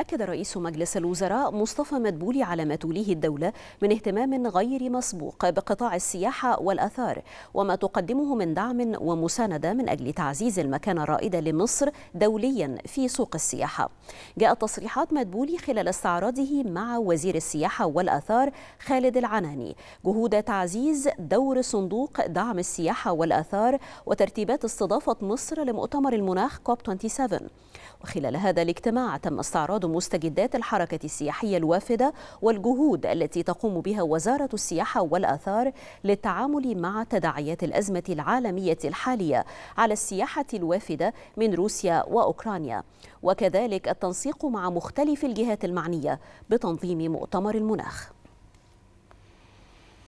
أكد رئيس مجلس الوزراء مصطفى مدبولي على ما توليه الدولة من اهتمام غير مسبوق بقطاع السياحة والأثار وما تقدمه من دعم ومساندة من أجل تعزيز المكانة الرائدة لمصر دوليا في سوق السياحة جاءت تصريحات مدبولي خلال استعراضه مع وزير السياحة والأثار خالد العناني جهود تعزيز دور صندوق دعم السياحة والأثار وترتيبات استضافة مصر لمؤتمر المناخ كوب 27 وخلال هذا الاجتماع تم استعراض مستجدات الحركة السياحية الوافدة والجهود التي تقوم بها وزارة السياحة والآثار للتعامل مع تداعيات الأزمة العالمية الحالية على السياحة الوافدة من روسيا وأوكرانيا وكذلك التنسيق مع مختلف الجهات المعنية بتنظيم مؤتمر المناخ